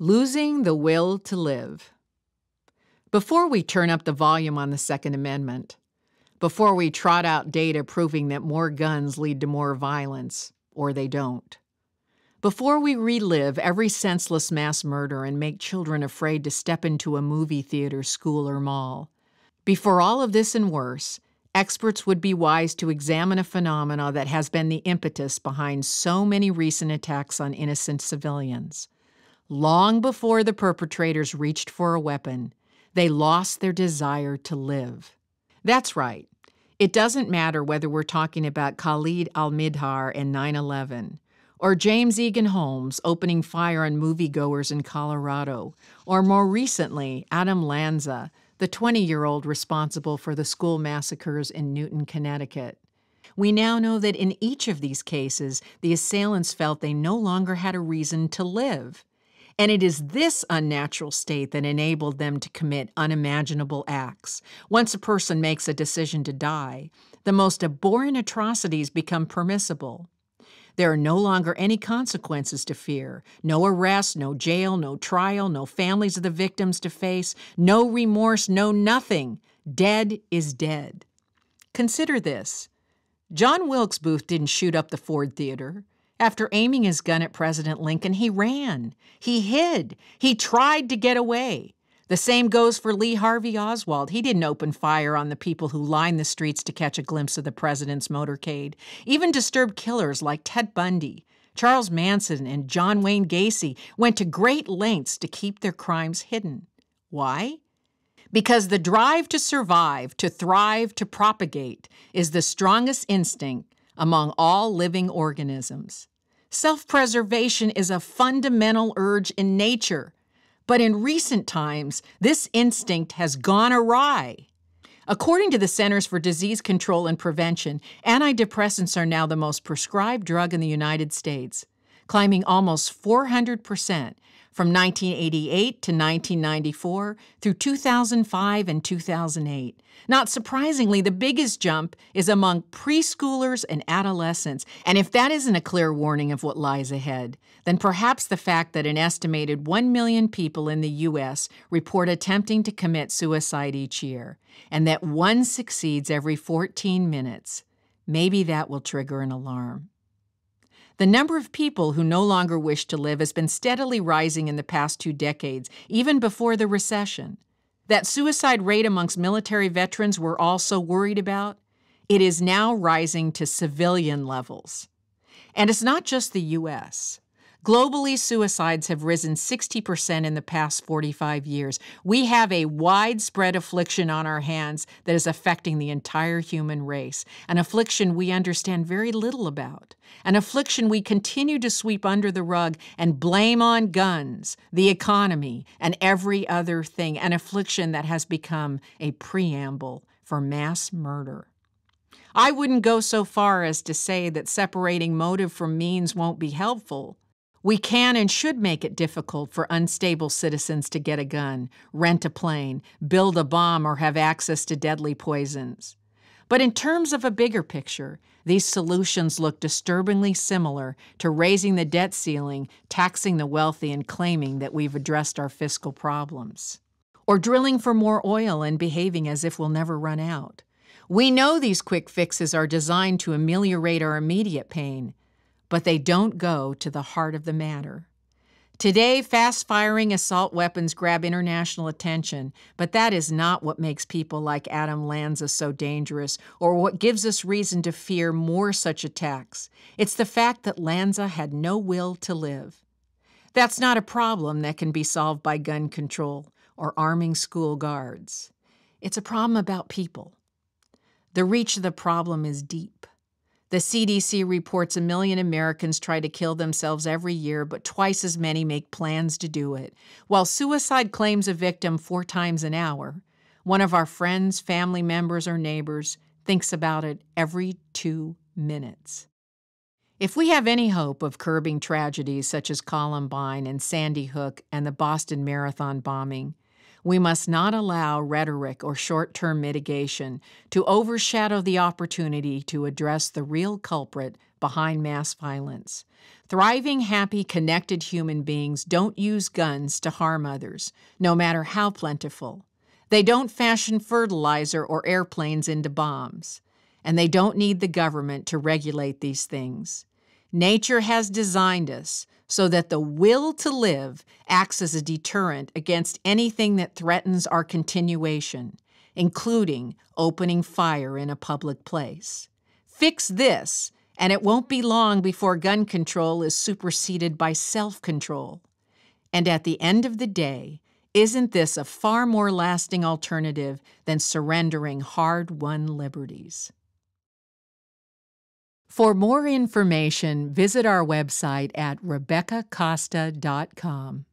Losing the Will to Live. Before we turn up the volume on the Second Amendment, before we trot out data proving that more guns lead to more violence, or they don't, before we relive every senseless mass murder and make children afraid to step into a movie theater, school, or mall, before all of this and worse, experts would be wise to examine a phenomenon that has been the impetus behind so many recent attacks on innocent civilians long before the perpetrators reached for a weapon, they lost their desire to live. That's right. It doesn't matter whether we're talking about Khalid al Midhar and 9 11, or James Egan Holmes opening fire on moviegoers in Colorado, or more recently, Adam Lanza, the 20 year old responsible for the school massacres in Newton, Connecticut. We now know that in each of these cases, the assailants felt they no longer had a reason to live. And it is this unnatural state that enabled them to commit unimaginable acts. Once a person makes a decision to die, the most abhorrent atrocities become permissible. There are no longer any consequences to fear no arrest, no jail, no trial, no families of the victims to face, no remorse, no nothing. Dead is dead. Consider this John Wilkes Booth didn't shoot up the Ford Theater. After aiming his gun at President Lincoln, he ran, he hid, he tried to get away. The same goes for Lee Harvey Oswald. He didn't open fire on the people who lined the streets to catch a glimpse of the president's motorcade, even disturbed killers like Ted Bundy. Charles Manson and John Wayne Gacy went to great lengths to keep their crimes hidden. Why? Because the drive to survive, to thrive, to propagate is the strongest instinct among all living organisms. Self preservation is a fundamental urge in nature, but in recent times, this instinct has gone awry. According to the Centers for Disease Control and Prevention, antidepressants are now the most prescribed drug in the United States climbing almost 400% from 1988 to 1994 through 2005 and 2008. Not surprisingly, the biggest jump is among preschoolers and adolescents. And if that isn't a clear warning of what lies ahead, then perhaps the fact that an estimated 1 million people in the U.S. report attempting to commit suicide each year, and that one succeeds every 14 minutes, maybe that will trigger an alarm. The number of people who no longer wish to live has been steadily rising in the past two decades, even before the recession. That suicide rate amongst military veterans we're also worried about, it is now rising to civilian levels. And it's not just the U.S. Globally, suicides have risen 60% in the past 45 years. We have a widespread affliction on our hands that is affecting the entire human race, an affliction we understand very little about, an affliction we continue to sweep under the rug and blame on guns, the economy, and every other thing, an affliction that has become a preamble for mass murder. I wouldn't go so far as to say that separating motive from means won't be helpful, we can and should make it difficult for unstable citizens to get a gun, rent a plane, build a bomb, or have access to deadly poisons. But in terms of a bigger picture, these solutions look disturbingly similar to raising the debt ceiling, taxing the wealthy, and claiming that we've addressed our fiscal problems. Or drilling for more oil and behaving as if we'll never run out. We know these quick fixes are designed to ameliorate our immediate pain, but they don't go to the heart of the matter. Today, fast firing assault weapons grab international attention, but that is not what makes people like Adam Lanza so dangerous or what gives us reason to fear more such attacks. It's the fact that Lanza had no will to live. That's not a problem that can be solved by gun control or arming school guards. It's a problem about people. The reach of the problem is deep. The CDC reports a million Americans try to kill themselves every year, but twice as many make plans to do it, while suicide claims a victim four times an hour. One of our friends, family members, or neighbors thinks about it every two minutes. If we have any hope of curbing tragedies such as Columbine and Sandy Hook and the Boston Marathon bombing, we must not allow rhetoric or short term mitigation to overshadow the opportunity to address the real culprit behind mass violence. Thriving, happy, connected human beings don't use guns to harm others, no matter how plentiful. They don't fashion fertilizer or airplanes into bombs. And they don't need the government to regulate these things. Nature has designed us so that the will to live acts as a deterrent against anything that threatens our continuation, including opening fire in a public place. Fix this, and it won't be long before gun control is superseded by self control. And at the end of the day, isn't this a far more lasting alternative than surrendering hard won liberties? For more information, visit our website at RebeccaCosta.com.